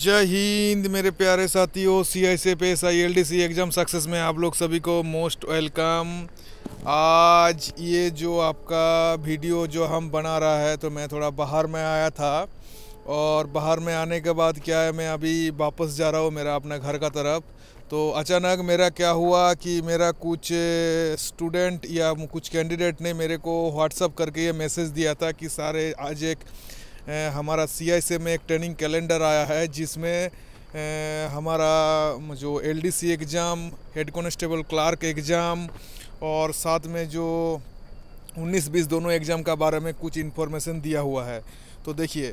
जय हिंद मेरे प्यारे साथियों सी आई सी पे S I L D C exam success में आप लोग सभी को मोस्ट वेलकम आज ये जो आपका वीडियो जो हम बना रहा है तो मैं थोड़ा बाहर में आया था और बाहर में आने के बाद क्या है मैं अभी वापस जा रहा हूँ मेरा अपने घर का तरफ तो अचानक मेरा क्या हुआ कि मेरा कुछ स्टूडेंट या कुछ कैंडिडेट ने मेरे को व्हाट्सअप करके ये मैसेज दिया था कि सारे आज एक हमारा सी आई सी में एक ट्रेनिंग कैलेंडर आया है जिसमें हमारा जो L D C exam head constable clerk exam और साथ में जो उन्नीस बीस दोनों एग्ज़ाम का बारे में कुछ इन्फॉर्मेशन दिया हुआ है तो देखिए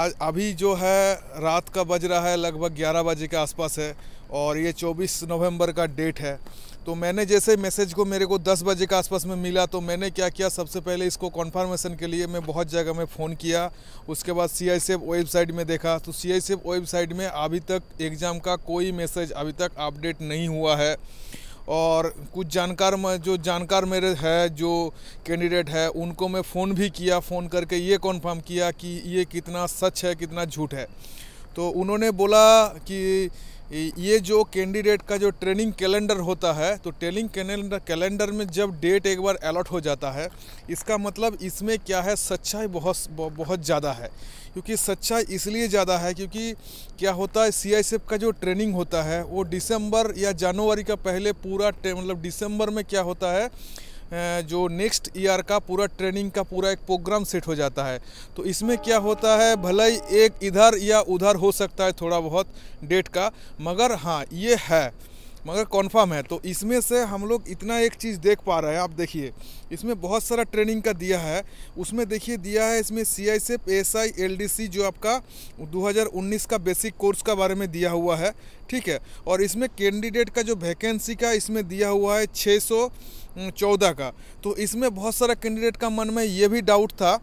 आज अभी जो है रात का बज रहा है लगभग 11 बजे के आसपास है और ये 24 नवंबर का डेट है तो मैंने जैसे मैसेज को मेरे को 10 बजे के आसपास में मिला तो मैंने क्या किया सबसे पहले इसको कॉन्फर्मेशन के लिए मैं बहुत जगह में फ़ोन किया उसके बाद सी आई वेबसाइट में देखा तो सी आई वेबसाइट में अभी तक एग्ज़ाम का कोई मैसेज अभी तक अपडेट नहीं हुआ है और कुछ जानकार जो जानकार मेरे है जो कैंडिडेट है उनको मैं फ़ोन भी किया फ़ोन करके ये कॉन्फर्म किया कि ये कितना सच है कितना झूठ है तो उन्होंने बोला कि ये जो कैंडिडेट का जो ट्रेनिंग कैलेंडर होता है तो ट्रेनिंग कैलेंडर कैलेंडर में जब डेट एक बार अलॉट हो जाता है इसका मतलब इसमें क्या है सच्चाई बहुत बहुत ज़्यादा है क्योंकि सच्चाई इसलिए ज़्यादा है क्योंकि क्या होता है सी का जो ट्रेनिंग होता है वो दिसंबर या जनवरी का पहले पूरा मतलब दिसंबर में क्या होता है जो नेक्स्ट ईयर का पूरा ट्रेनिंग का पूरा एक प्रोग्राम सेट हो जाता है तो इसमें क्या होता है भले ही एक इधर या उधर हो सकता है थोड़ा बहुत डेट का मगर हाँ ये है मगर कन्फर्म है तो इसमें से हम लोग इतना एक चीज़ देख पा रहे हैं आप देखिए इसमें बहुत सारा ट्रेनिंग का दिया है उसमें देखिए दिया है इसमें C I S F S I L D C जो आपका 2019 का बेसिक कोर्स का बारे में दिया हुआ है ठीक है और इसमें कैंडिडेट का जो वैकेंसी का इसमें दिया हुआ है छः सौ चौदह का तो इसमें बहुत सारा कैंडिडेट का मन में ये भी डाउट था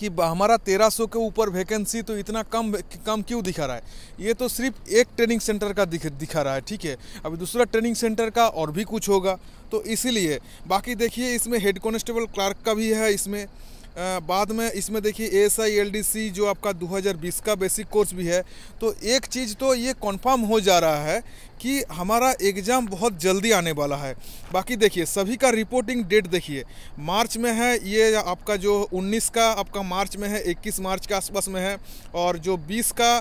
कि हमारा तेरह सौ के ऊपर वैकेंसी तो इतना कम कम क्यों दिखा रहा है ये तो सिर्फ एक ट्रेनिंग सेंटर का दिख दिखा रहा है ठीक है अभी दूसरा ट्रेनिंग सेंटर का और भी कुछ होगा तो इसीलिए बाकी देखिए इसमें हेड कॉन्स्टेबल क्लार्क का भी है इसमें बाद में इसमें देखिए S I L D C जो आपका 2020 का बेसिक कोर्स भी है तो एक चीज़ तो ये कॉन्फर्म हो जा रहा है कि हमारा एग्ज़ाम बहुत जल्दी आने वाला है बाकी देखिए सभी का रिपोर्टिंग डेट देखिए मार्च में है ये आपका जो 19 का आपका मार्च में है 21 मार्च के आसपास में है और जो 20 का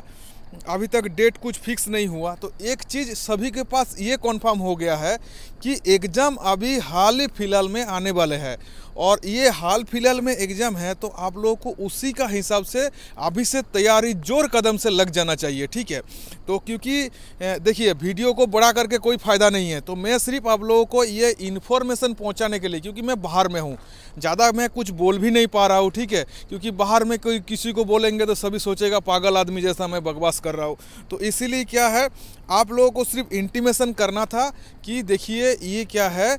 अभी तक डेट कुछ फिक्स नहीं हुआ तो एक चीज़ सभी के पास ये कॉन्फर्म हो गया है कि एग्ज़ाम अभी हाल ही फिलहाल में आने वाले हैं और ये हाल फिलहाल में एग्ज़ाम है तो आप लोगों को उसी का हिसाब से अभी से तैयारी जोर कदम से लग जाना चाहिए ठीक है तो क्योंकि देखिए वीडियो को बड़ा करके कोई फ़ायदा नहीं है तो मैं सिर्फ आप लोगों को ये इन्फॉर्मेशन पहुंचाने के लिए क्योंकि मैं बाहर में हूँ ज़्यादा मैं कुछ बोल भी नहीं पा रहा हूँ ठीक है क्योंकि बाहर में कोई किसी को बोलेंगे तो सभी सोचेगा पागल आदमी जैसा मैं बकवास कर रहा हूँ तो इसीलिए क्या है आप लोगों को सिर्फ इंटीमेशन करना था कि देखिए ये क्या है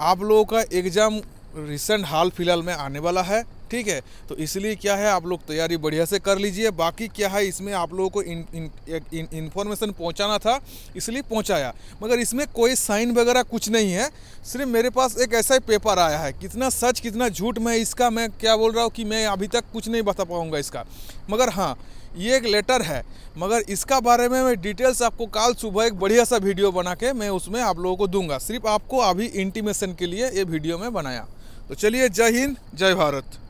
आप लोगों का एग्ज़ाम रिसेंट हाल फिलहाल में आने वाला है ठीक है तो इसलिए क्या है आप लोग तैयारी बढ़िया से कर लीजिए बाकी क्या है इसमें आप लोगों को इन इन्फॉर्मेशन पहुंचाना था इसलिए पहुंचाया मगर इसमें कोई साइन वगैरह कुछ नहीं है सिर्फ मेरे पास एक ऐसा ही पेपर आया है कितना सच कितना झूठ मैं इसका मैं क्या बोल रहा हूँ कि मैं अभी तक कुछ नहीं बता पाऊँगा इसका मगर हाँ ये एक लेटर है मगर इसका बारे में मैं डिटेल्स आपको कल सुबह एक बढ़िया सा वीडियो बना के मैं उसमें आप लोगों को दूंगा सिर्फ आपको अभी इंटीमेशन के लिए ये वीडियो में बनाया तो चलिए जय हिंद जय भारत